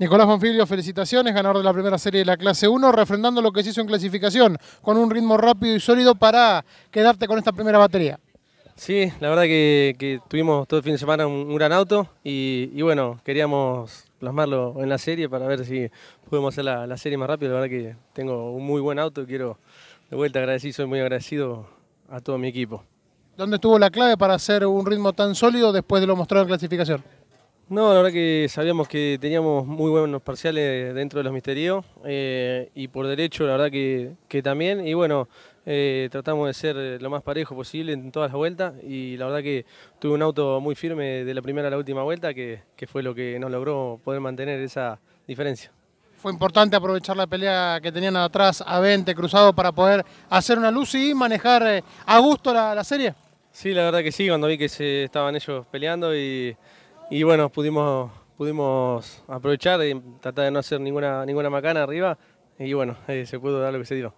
Nicolás Bonfilio, felicitaciones, ganador de la primera serie de la clase 1, refrendando lo que se hizo en clasificación, con un ritmo rápido y sólido para quedarte con esta primera batería. Sí, la verdad que, tuvimos todo el fin de semana un, gran auto y, bueno, queríamos plasmarlo en la serie para ver si pudimos hacer la, la, serie más rápido. La verdad que tengo un muy buen auto y quiero de vuelta agradecer, soy muy agradecido a todo mi equipo. ¿Dónde estuvo la clave para hacer un ritmo tan sólido después de lo mostrado en clasificación? No, la verdad que sabíamos que teníamos muy buenos parciales dentro de los misterios eh, y por derecho la verdad que, también. Y bueno, eh, tratamos de ser lo más parejo posible en todas las vueltas y la verdad que tuve un auto muy firme de la primera a la última vuelta que, fue lo que nos logró poder mantener esa diferencia. Fue importante aprovechar la pelea que tenían atrás a 20 cruzado para poder hacer una luz y manejar eh, a gusto la, la serie. Sí, la verdad que sí, cuando vi que se estaban ellos peleando y y bueno, pudimos, pudimos aprovechar y tratar de no hacer ninguna, ninguna macana arriba y bueno, eh, se pudo dar lo que se dio.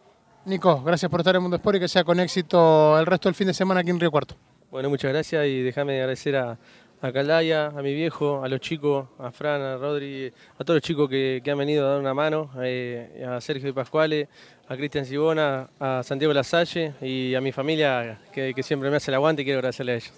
Nico, gracias por estar en Mundo Sport y que sea con éxito el resto del fin de semana aquí en Río Cuarto. Bueno, muchas gracias y déjame agradecer a, a Calaya, a mi viejo, a los chicos, a Fran, a Rodri, a todos los chicos que, han venido a dar una mano, eh, a Sergio y Pascuale, a Cristian Sibona, a Santiago Lasalle y a mi familia que, que siempre me hace el aguante y quiero agradecerle a ellos.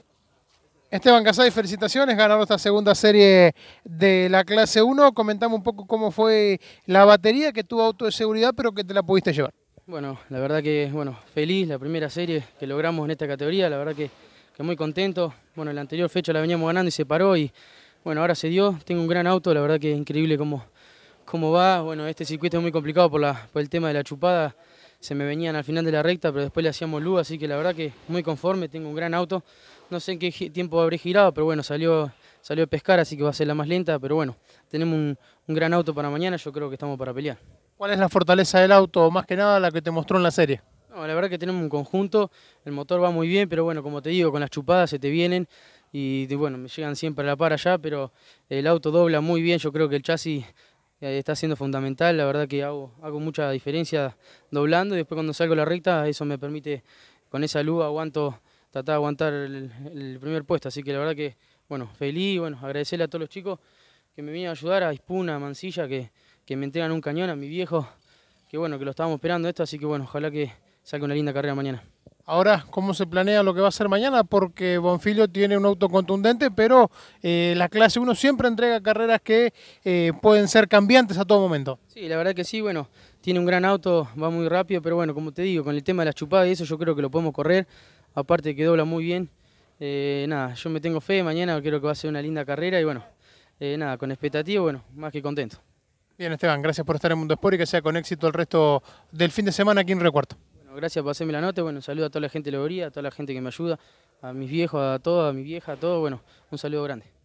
Esteban Casay, felicitaciones, ganaron esta segunda serie de la clase 1. Comentamos un poco cómo fue la batería que tuvo auto de seguridad, pero que te la pudiste llevar. Bueno, la verdad que bueno, feliz, la primera serie que logramos en esta categoría, la verdad que, muy contento. Bueno, en la anterior fecha la veníamos ganando y se paró y bueno, ahora se dio. Tengo un gran auto, la verdad que es increíble cómo, cómo va. Bueno, este circuito es muy complicado por el tema de la chupada se me venían al final de la recta, pero después le hacíamos luz, así que la verdad que muy conforme, tengo un gran auto. No sé en qué tiempo habré girado, pero bueno, salió, salió a pescar, así que va a ser la más lenta, pero bueno, tenemos un, un gran auto para mañana, yo creo que estamos para pelear. ¿Cuál es la fortaleza del auto, más que nada la que te mostró en la serie? No, la verdad que tenemos un conjunto, el motor va muy bien, pero bueno, como te digo, con las chupadas se te vienen y bueno, me llegan siempre a la par allá, pero el auto dobla muy bien, yo creo que el chasis está siendo fundamental, la verdad que hago, hago mucha diferencia doblando y después cuando salgo la recta eso me permite, con esa luz aguanto, tratar de aguantar el, primer puesto, así que la verdad que, bueno, feliz, bueno, agradecerle a todos los chicos que me vinieron a ayudar, a Ispuna, a Mansilla, que, que me entregan un cañón, a mi viejo, que bueno, que lo estábamos esperando esto, así que bueno, ojalá que salga una linda carrera mañana. Ahora, ¿cómo se planea lo que va a ser mañana? Porque Bonfilio tiene un auto contundente, pero eh, la clase 1 siempre entrega carreras que eh, pueden ser cambiantes a todo momento. Sí, la verdad que sí, bueno, tiene un gran auto, va muy rápido, pero bueno, como te digo, con el tema de la chupada y eso yo creo que lo podemos correr, aparte que dobla muy bien. Eh, nada, yo me tengo fe, mañana creo que va a ser una linda carrera y bueno, nada, con expectativa, bueno, más que contento. Bien, Esteban, gracias por estar en Mundo Sport y que sea con éxito el resto del fin de semana aquí en Recuarto gracias por hacerme la nota. Bueno, saludo a toda la gente de la a toda la gente que me ayuda, a mis viejos, a todas, a mi vieja, a todos. Bueno, un saludo grande.